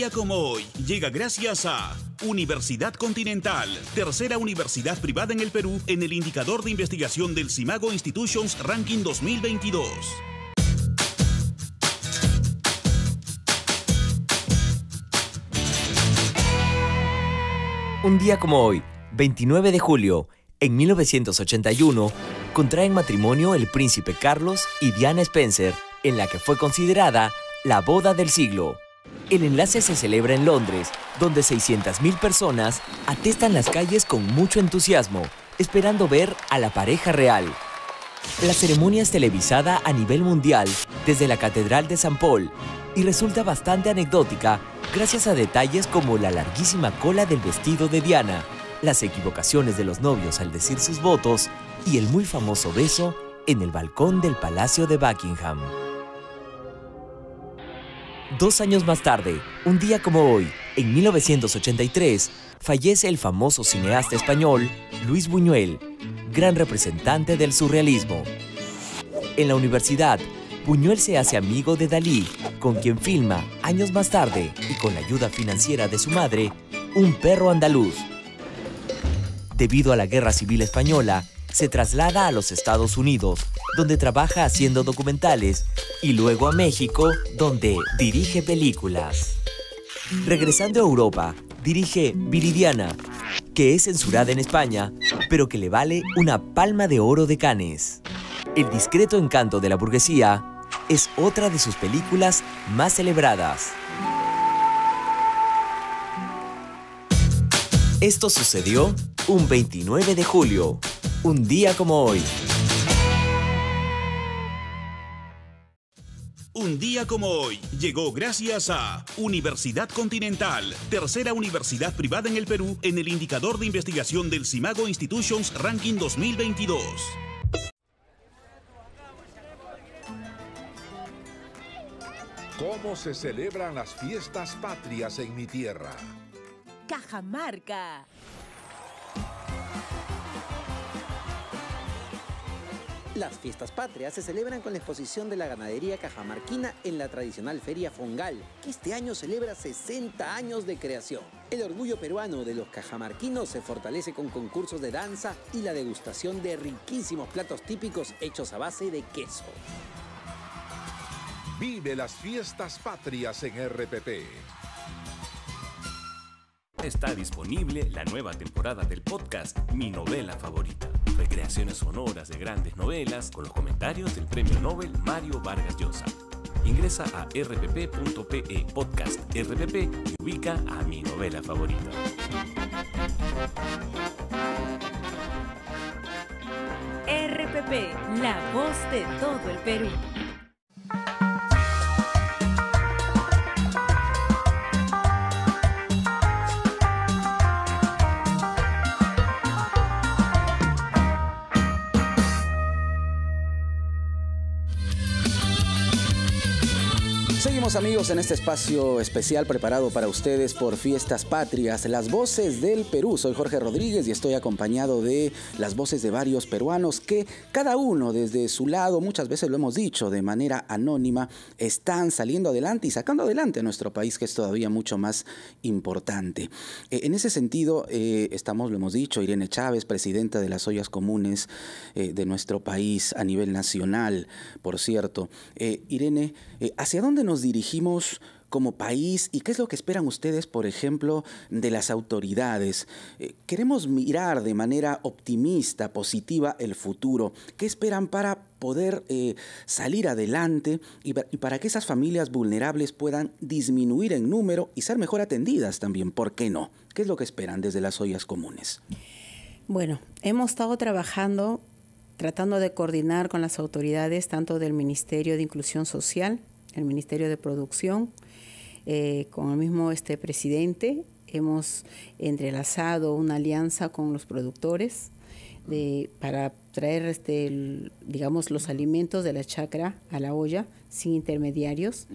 día como hoy llega gracias a Universidad Continental, tercera universidad privada en el Perú en el indicador de investigación del Simago Institutions Ranking 2022. Un día como hoy, 29 de julio, en 1981, contraen matrimonio el príncipe Carlos y Diana Spencer, en la que fue considerada la boda del siglo. El enlace se celebra en Londres, donde 600.000 personas atestan las calles con mucho entusiasmo, esperando ver a la pareja real. La ceremonia es televisada a nivel mundial desde la Catedral de San Paul y resulta bastante anecdótica gracias a detalles como la larguísima cola del vestido de Diana, las equivocaciones de los novios al decir sus votos y el muy famoso beso en el balcón del Palacio de Buckingham. Dos años más tarde, un día como hoy, en 1983, fallece el famoso cineasta español Luis Buñuel, gran representante del surrealismo. En la universidad, Buñuel se hace amigo de Dalí, con quien filma, años más tarde, y con la ayuda financiera de su madre, Un perro andaluz. Debido a la Guerra Civil Española, se traslada a los Estados Unidos, donde trabaja haciendo documentales, y luego a México, donde dirige películas. Regresando a Europa, dirige Viridiana, que es censurada en España, pero que le vale una palma de oro de Canes. El discreto encanto de la burguesía es otra de sus películas más celebradas. Esto sucedió un 29 de julio, un día como hoy. Un día como hoy llegó gracias a Universidad Continental, tercera universidad privada en el Perú en el indicador de investigación del Simago Institutions Ranking 2022. ¿Cómo se celebran las fiestas patrias en mi tierra? Cajamarca. Las fiestas patrias se celebran con la exposición de la ganadería cajamarquina en la tradicional feria Fongal, que este año celebra 60 años de creación. El orgullo peruano de los cajamarquinos se fortalece con concursos de danza y la degustación de riquísimos platos típicos hechos a base de queso. Vive las fiestas patrias en RPP está disponible la nueva temporada del podcast Mi novela favorita. Recreaciones sonoras de grandes novelas con los comentarios del premio Nobel Mario Vargas Llosa. Ingresa a rpp.pe podcast rpp y ubica a mi novela favorita. RPP, la voz de todo el Perú. amigos en este espacio especial preparado para ustedes por Fiestas Patrias, las voces del Perú. Soy Jorge Rodríguez y estoy acompañado de las voces de varios peruanos que cada uno desde su lado, muchas veces lo hemos dicho de manera anónima, están saliendo adelante y sacando adelante a nuestro país que es todavía mucho más importante. Eh, en ese sentido eh, estamos, lo hemos dicho, Irene Chávez, presidenta de las ollas comunes eh, de nuestro país a nivel nacional, por cierto. Irene, ¿hacia dónde nos dirigimos? dijimos como país y qué es lo que esperan ustedes, por ejemplo, de las autoridades? Eh, queremos mirar de manera optimista, positiva el futuro. ¿Qué esperan para poder eh, salir adelante y, y para que esas familias vulnerables puedan disminuir en número y ser mejor atendidas también? ¿Por qué no? ¿Qué es lo que esperan desde las ollas comunes? Bueno, hemos estado trabajando tratando de coordinar con las autoridades tanto del Ministerio de Inclusión Social el Ministerio de Producción, eh, con el mismo este presidente. Hemos entrelazado una alianza con los productores de, para traer, este, digamos, los alimentos de la chacra a la olla sin intermediarios.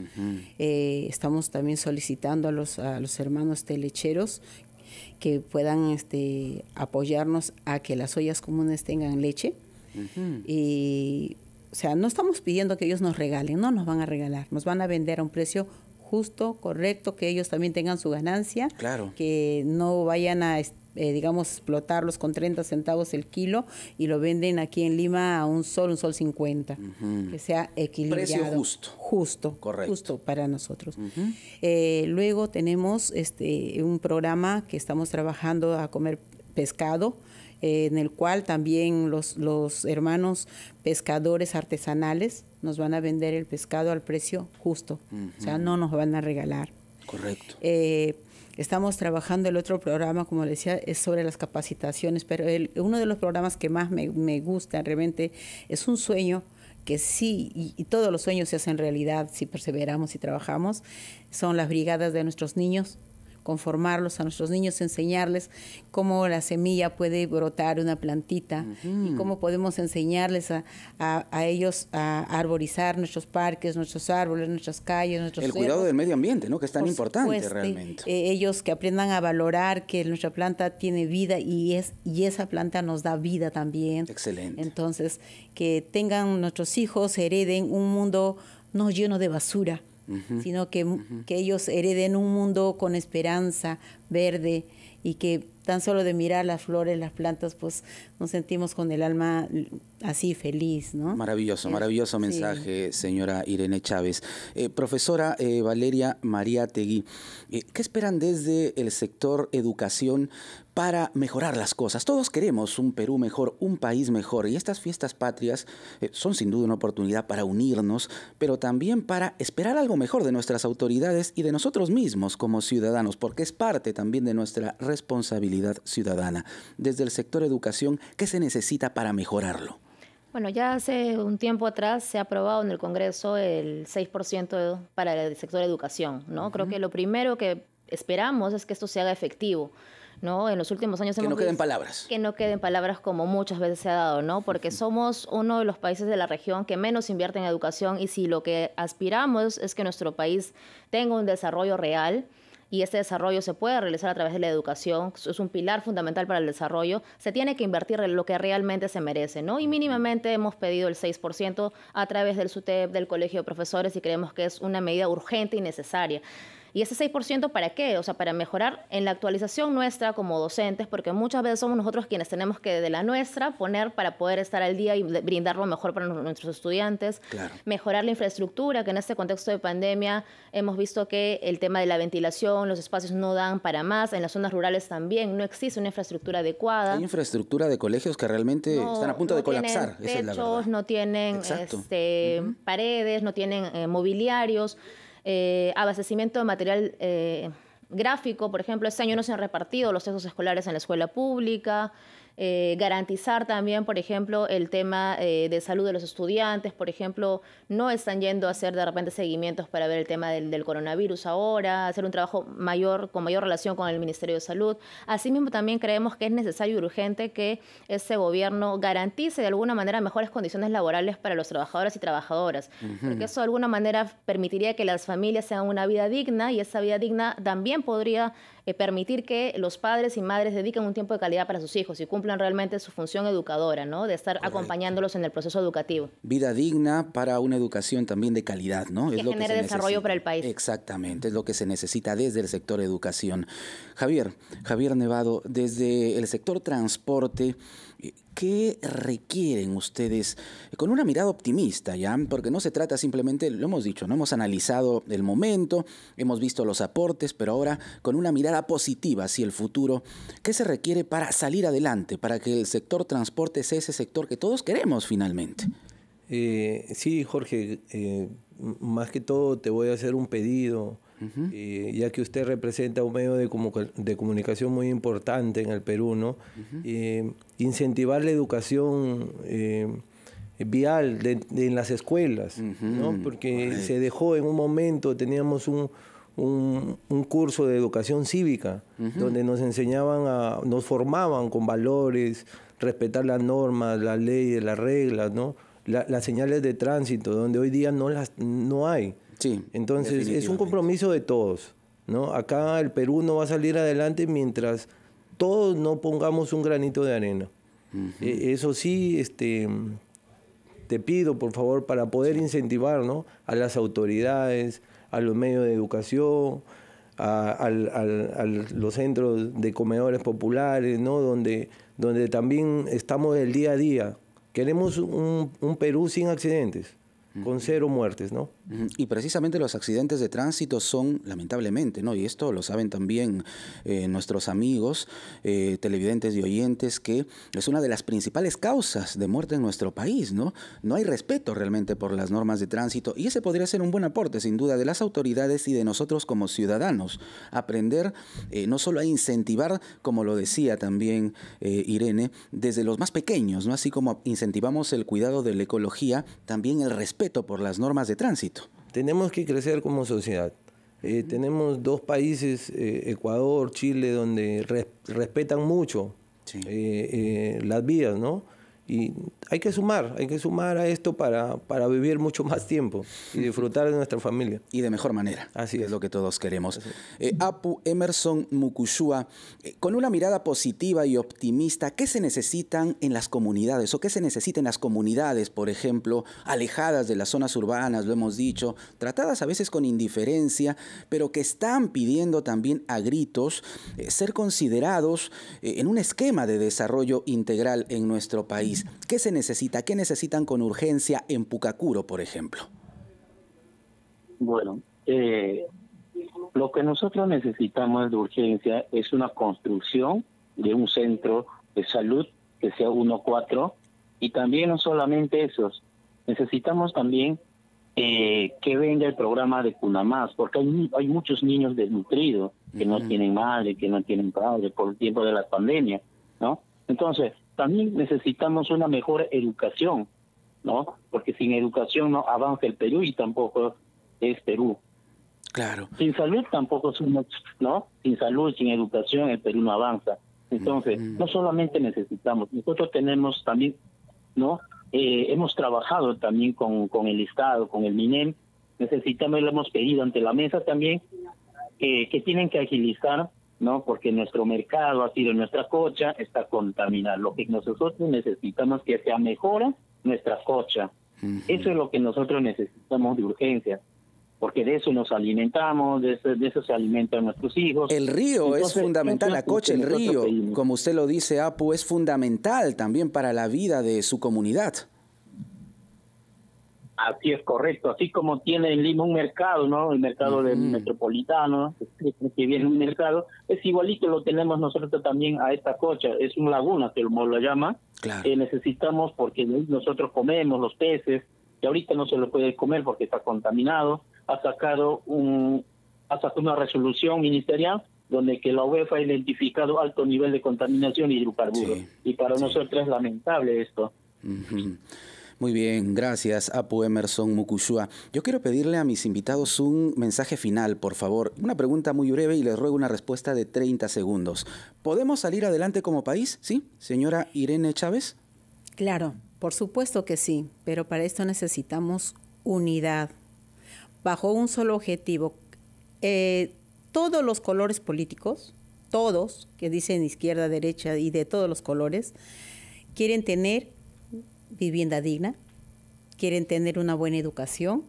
Eh, estamos también solicitando a los, a los hermanos lecheros que puedan este, apoyarnos a que las ollas comunes tengan leche. Y o sea, no estamos pidiendo que ellos nos regalen, no nos van a regalar, nos van a vender a un precio justo, correcto, que ellos también tengan su ganancia, claro. que no vayan a, eh, digamos, explotarlos con 30 centavos el kilo y lo venden aquí en Lima a un sol, un sol 50, que sea equilibrado. Precio justo. Justo, correcto. Justo para nosotros. Eh, luego tenemos este, un programa que estamos trabajando a comer pescado, eh, en el cual también los, hermanos pescadores artesanales nos van a vender el pescado al precio justo, o sea, no nos van a regalar. Correcto. Eh, estamos trabajando el otro programa, como decía, es sobre las capacitaciones, pero uno de los programas que más me, gusta realmente es un sueño que sí, y, y, todos los sueños se hacen realidad si perseveramos y trabajamos, son las brigadas de nuestros niños conformarlos a nuestros niños, enseñarles cómo la semilla puede brotar una plantita y cómo podemos enseñarles a, ellos a arborizar nuestros parques, nuestros árboles, nuestras calles, nuestros El cuidado del medio ambiente, ¿no? Que es tan importante realmente. Eh, ellos que aprendan a valorar que nuestra planta tiene vida y, es, y esa planta nos da vida también. Excelente. Entonces, que tengan nuestros hijos, hereden un mundo no lleno de basura, sino que, ellos hereden un mundo con esperanza, verde, y que tan solo de mirar las flores, las plantas, pues nos sentimos con el alma mm, así feliz, ¿no? Maravilloso, maravilloso mensaje, señora Irene Chávez. Eh, profesora eh, Valeria María Tegui, eh, ¿qué esperan desde el sector educación para mejorar las cosas. Todos queremos un Perú mejor, un país mejor y estas fiestas patrias eh, son sin duda una oportunidad para unirnos, pero también para esperar algo mejor de nuestras autoridades y de nosotros mismos como ciudadanos, porque es parte también de nuestra responsabilidad ciudadana desde el sector educación ...¿qué se necesita para mejorarlo. Bueno, ya hace un tiempo atrás se ha aprobado en el Congreso el 6% para el sector educación, ¿no? Creo que lo primero que esperamos es que esto se haga efectivo. ¿no? En los últimos años Que no queden palabras. Que no queden palabras como muchas veces se ha dado, ¿no? Porque somos uno de los países de la región que menos invierte en educación y si lo que aspiramos es que nuestro país tenga un desarrollo real, y este desarrollo se pueda realizar a través de la educación, es un pilar fundamental para el desarrollo, se tiene que invertir en lo que realmente se merece, ¿no? Y mínimamente hemos pedido el 6% a través del SUTEP, del Colegio de Profesores, y creemos que es una medida urgente y necesaria. ¿Y ese 6% para qué? O sea, para mejorar en la actualización nuestra como docentes, porque muchas veces somos nosotros quienes tenemos que de la nuestra poner para poder estar al día y brindar lo mejor para nuestros estudiantes, mejorar la infraestructura, que en este contexto de pandemia hemos visto que el tema de la ventilación, los espacios no dan para más, en las zonas rurales también no existe una infraestructura adecuada. Hay infraestructura de colegios que realmente están a punto de colapsar, tienen techos, No tienen este, paredes, no tienen eh, mobiliarios. Eh, abastecimiento de material eh, gráfico, por ejemplo, este año no se han repartido los textos escolares en la escuela pública, eh, garantizar también, por ejemplo, el tema eh, de salud de los estudiantes, por ejemplo, no están yendo a hacer de repente seguimientos para ver el tema del, coronavirus ahora, hacer un trabajo mayor, con mayor relación con el Ministerio de Salud. Asimismo, también creemos que es necesario y urgente que ese gobierno garantice de alguna manera mejores condiciones laborales para los trabajadores y trabajadoras, porque eso de alguna manera permitiría que las familias sean una vida digna y esa vida digna también podría eh, permitir que los padres y madres dediquen un tiempo de calidad para sus hijos y cumplan realmente su función educadora, ¿no? De estar acompañándolos en el proceso educativo. Vida digna para una educación también de calidad, ¿no? Que es lo genere desarrollo para el país. Exactamente, es lo que se necesita desde el sector educación. Javier, Javier Nevado, desde el sector transporte, eh, ¿Qué requieren ustedes eh, con una mirada optimista, ya? Porque no se trata simplemente, lo hemos dicho, no hemos analizado el momento, hemos visto los aportes, pero ahora con una mirada positiva hacia el futuro, ¿qué se requiere para salir adelante, para que el sector transporte sea ese sector que todos queremos finalmente? Eh, sí, Jorge, eh, más que todo te voy a hacer un pedido eh, ya que usted representa un medio de, comunicación muy importante en el Perú, ¿no? Eh, incentivar la educación eh, vial en las escuelas, Porque se dejó en un momento, teníamos un, curso de educación cívica, donde nos enseñaban a, nos formaban con valores, respetar las normas, las leyes, las reglas, las señales de tránsito, donde hoy día no las no hay. Sí. Entonces, es un compromiso de todos. ¿no? Acá el Perú no va a salir adelante mientras todos no pongamos un granito de arena. E, eso sí, este, te pido, por favor, para poder incentivar a las autoridades, a los medios de educación, a, los centros de comedores populares, ¿no? donde, donde también estamos el día a día. Queremos un, Perú sin accidentes, con cero muertes, ¿no? Y precisamente los accidentes de tránsito son, lamentablemente, ¿no? y esto lo saben también eh, nuestros amigos, eh, televidentes y oyentes, que es una de las principales causas de muerte en nuestro país. ¿no? no hay respeto realmente por las normas de tránsito y ese podría ser un buen aporte, sin duda, de las autoridades y de nosotros como ciudadanos. Aprender eh, no solo a incentivar, como lo decía también Irene, desde los más pequeños, ¿no? así como incentivamos el cuidado de la ecología, también el respeto por las normas de tránsito tenemos que crecer como sociedad. Eh, tenemos dos países, eh, Ecuador, Chile, donde respetan mucho eh, las vías. ¿no? Y hay que sumar, hay que sumar a esto para, vivir mucho más tiempo y disfrutar de nuestra familia. Y de mejor manera. Así es, lo que todos queremos. Eh, Apu Emerson Mukushua, eh, con una mirada positiva y optimista, ¿qué se necesitan en las comunidades o qué se necesita en las comunidades, por ejemplo, alejadas de las zonas urbanas, lo hemos dicho, tratadas a veces con indiferencia, pero que están pidiendo también a gritos eh, ser considerados en un esquema de desarrollo integral en nuestro país? ¿Qué se necesita? ¿Qué necesitan con urgencia en Pucacuro, por ejemplo? Bueno, eh, lo que nosotros necesitamos de urgencia es una construcción de un centro de salud que sea 1-4 y también no solamente esos, necesitamos también eh, que venga el programa de Cunamás, porque hay, muchos niños desnutridos que no tienen madre, que no tienen padre por el tiempo de la pandemia, ¿no? Entonces, también necesitamos una mejor educación, ¿no? Porque sin educación no avanza el Perú y tampoco es Perú. Claro. Sin salud tampoco somos, ¿no? Sin salud, sin educación, el Perú no avanza. Entonces, mm. no solamente necesitamos, nosotros tenemos también, ¿no? Eh, hemos trabajado también con, con el Estado, con el MINEM, necesitamos, lo hemos pedido ante la mesa también, que tienen que agilizar ¿no? Porque nuestro mercado ha sido nuestra cocha, está contaminada. Lo que nosotros necesitamos es que sea mejora nuestra cocha. Eso es lo que nosotros necesitamos de urgencia, porque de eso nos alimentamos, de eso, se alimentan nuestros hijos. El río es fundamental, la cocha, el río, como usted lo dice, Apu, es fundamental también para la vida de su comunidad. Así es correcto, así como tiene en Lima un mercado, ¿no? El mercado del metropolitano, que viene un mercado, es igualito lo tenemos nosotros también a esta cocha, es un laguna, que como lo llama, que necesitamos porque nosotros comemos los peces, que ahorita no se los puede comer porque está contaminado, ha sacado un ha sacado una resolución ministerial donde que la UEFA ha identificado alto nivel de contaminación hidrocarburos. y para nosotros es lamentable esto. Muy bien, gracias, Apu Emerson Mukushua. Yo quiero pedirle a mis invitados un mensaje final, por favor. Una pregunta muy breve y les ruego una respuesta de 30 segundos. ¿Podemos salir adelante como país? ¿Sí? Señora Irene Chávez. Claro, por supuesto que sí, pero para esto necesitamos unidad, bajo un solo objetivo. Eh, todos los colores políticos, todos, que dicen izquierda, derecha y de todos los colores, quieren tener vivienda digna, quieren tener una buena educación,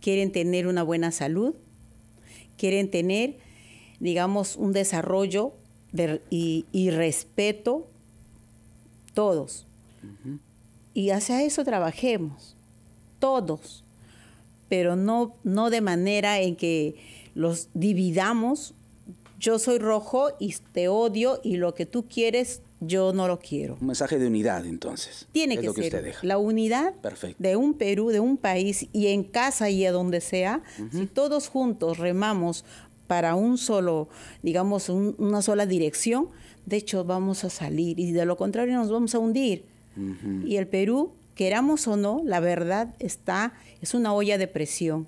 quieren tener una buena salud, quieren tener, digamos, un desarrollo y, respeto todos. Y hacia eso trabajemos, todos, pero no, no de manera en que los dividamos. Yo soy rojo y te odio y lo que tú quieres yo no lo quiero. Un mensaje de unidad, entonces. Tiene que, ser la unidad de un Perú, de un país y en casa y a donde sea. Si todos juntos remamos para un solo, digamos, una sola dirección, de hecho vamos a salir y de lo contrario nos vamos a hundir. Y el Perú, queramos o no, la verdad está, es una olla de presión.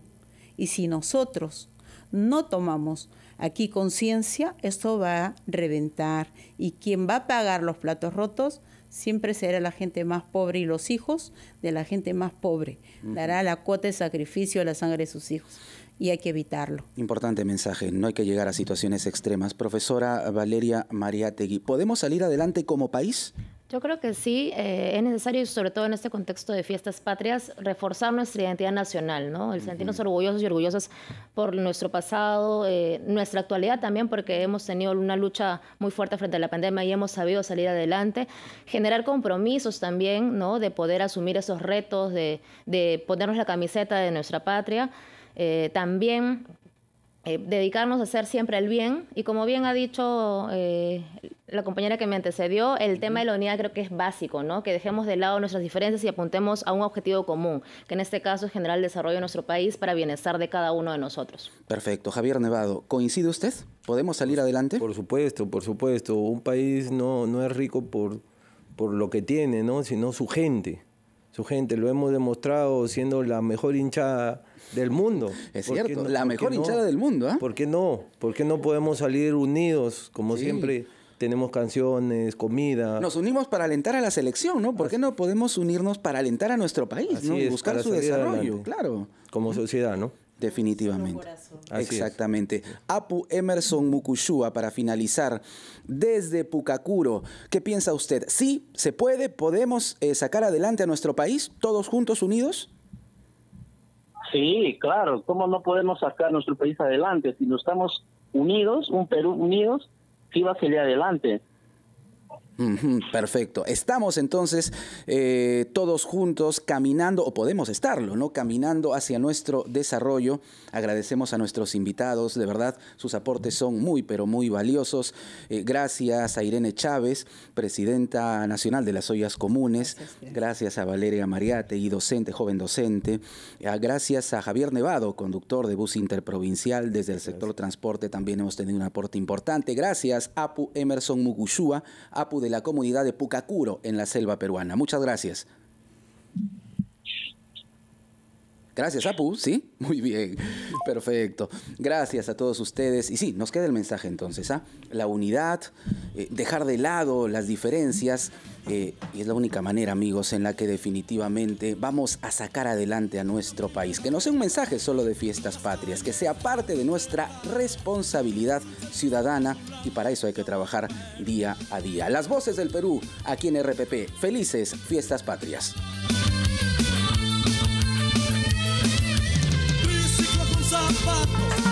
Y si nosotros no tomamos Aquí conciencia, esto va a reventar y quien va a pagar los platos rotos siempre será la gente más pobre y los hijos de la gente más pobre. Dará la cuota de sacrificio a la sangre de sus hijos y hay que evitarlo. Importante mensaje, no hay que llegar a situaciones extremas. Profesora Valeria Mariategui, ¿podemos salir adelante como país? Yo creo que sí, eh, es necesario, sobre todo en este contexto de fiestas patrias, reforzar nuestra identidad nacional, ¿no? El sentirnos orgullosos y orgullosas por nuestro pasado, eh, nuestra actualidad también, porque hemos tenido una lucha muy fuerte frente a la pandemia y hemos sabido salir adelante. Generar compromisos también, ¿no? De poder asumir esos retos, de, de ponernos la camiseta de nuestra patria. Eh, también eh, dedicarnos a hacer siempre el bien. Y como bien ha dicho eh, la compañera que me antecedió, el tema de la unidad creo que es básico, ¿no? Que dejemos de lado nuestras diferencias y apuntemos a un objetivo común, que en este caso es generar el desarrollo de nuestro país para bienestar de cada uno de nosotros. Perfecto. Javier Nevado, ¿coincide usted? ¿Podemos salir adelante? Por supuesto, por supuesto. Un país no, no es rico por, por lo que tiene, ¿no? Sino su gente. Su gente, lo hemos demostrado siendo la mejor hinchada del mundo. Es cierto, la mejor hinchada del mundo. ¿ah? ¿Por qué no? ¿Por qué no podemos salir unidos como siempre? tenemos canciones, comida. Nos unimos para alentar a la selección, ¿no? ¿Por qué no podemos unirnos para alentar a nuestro país, y buscar su desarrollo, claro. Como sociedad, ¿no? Definitivamente. Exactamente. Apu Emerson Mukushua, para finalizar, desde Pucacuro, ¿qué piensa usted? ¿Sí se puede? ¿Podemos eh, sacar adelante a nuestro país todos juntos, unidos? Sí, claro, ¿cómo no podemos sacar nuestro país adelante? Si no estamos unidos, un Perú unidos, ¿qué va a salir adelante. Perfecto. Estamos entonces eh, todos juntos caminando, o podemos estarlo, ¿no? Caminando hacia nuestro desarrollo. Agradecemos a nuestros invitados, de verdad, sus aportes son muy, pero muy valiosos. Eh, gracias a Irene Chávez, presidenta nacional de las Ollas Comunes. Gracias, a Valeria Mariate, y docente, joven docente. Eh, gracias a Javier Nevado, conductor de bus interprovincial desde el sector transporte. También hemos tenido un aporte importante. Gracias, a Apu Emerson Mugushua, Apu de la comunidad de Pucacuro en la selva peruana. Muchas gracias. Gracias, Apu, sí, muy bien, perfecto. Gracias a todos ustedes. Y sí, nos queda el mensaje entonces, ¿ah? La unidad, eh, dejar de lado las diferencias, eh, y es la única manera, amigos, en la que definitivamente vamos a sacar adelante a nuestro país. Que no sea un mensaje solo de fiestas patrias, que sea parte de nuestra responsabilidad ciudadana y para eso hay que trabajar día a día. Las voces del Perú, aquí en RPP. Felices fiestas patrias. zapatos.